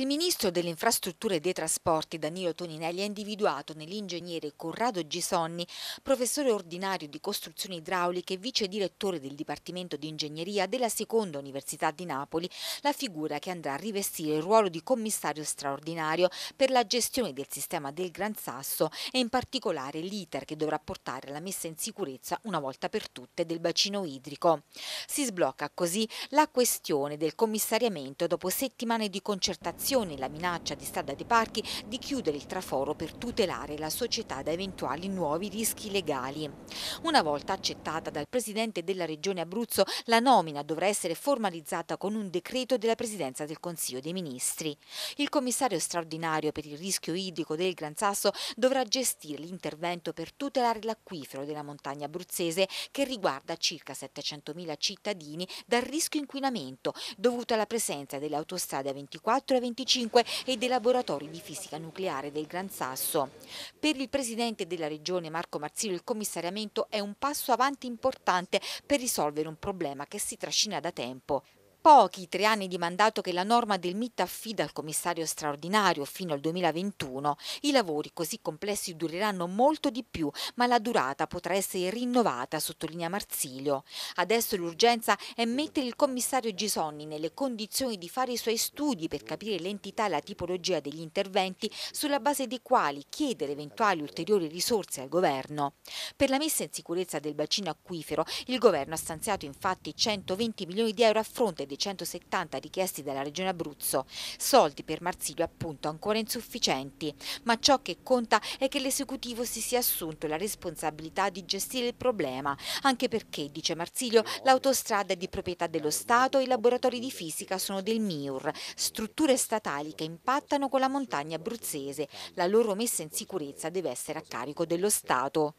Il ministro delle Infrastrutture e dei Trasporti Danilo Toninelli ha individuato nell'ingegnere Corrado Gisonni, professore ordinario di costruzioni idrauliche e vice direttore del Dipartimento di Ingegneria della Seconda Università di Napoli, la figura che andrà a rivestire il ruolo di commissario straordinario per la gestione del sistema del Gran Sasso e in particolare l'iter che dovrà portare alla messa in sicurezza una volta per tutte del bacino idrico. Si sblocca così la questione del commissariamento dopo settimane di concertazione manifestazioni la minaccia di strada dei parchi di chiudere il traforo per tutelare la società da eventuali nuovi rischi legali. Una volta accettata dal Presidente della Regione Abruzzo, la nomina dovrà essere formalizzata con un decreto della Presidenza del Consiglio dei Ministri. Il commissario straordinario per il rischio idrico del Gran Sasso dovrà gestire l'intervento per tutelare l'acquifero della montagna abruzzese che riguarda circa 700.000 cittadini dal rischio inquinamento dovuto alla presenza delle autostrade 24 e 25 e dei laboratori di fisica nucleare del Gran Sasso. Per il Presidente della Regione Marco Marzillo il commissariamento è un passo avanti importante per risolvere un problema che si trascina da tempo pochi i tre anni di mandato che la norma del MIT affida al commissario straordinario fino al 2021, i lavori così complessi dureranno molto di più, ma la durata potrà essere rinnovata, sottolinea Marsilio. Adesso l'urgenza è mettere il commissario Gisonni nelle condizioni di fare i suoi studi per capire l'entità e la tipologia degli interventi sulla base dei quali chiedere eventuali ulteriori risorse al governo. Per la messa in sicurezza del bacino acquifero, il governo ha stanziato infatti 120 milioni di euro a fronte dei 170 richiesti dalla Regione Abruzzo. Soldi per Marsilio appunto ancora insufficienti, ma ciò che conta è che l'esecutivo si sia assunto la responsabilità di gestire il problema, anche perché, dice Marsilio, l'autostrada è di proprietà dello Stato e i laboratori di fisica sono del MIUR, strutture statali che impattano con la montagna abruzzese. La loro messa in sicurezza deve essere a carico dello Stato.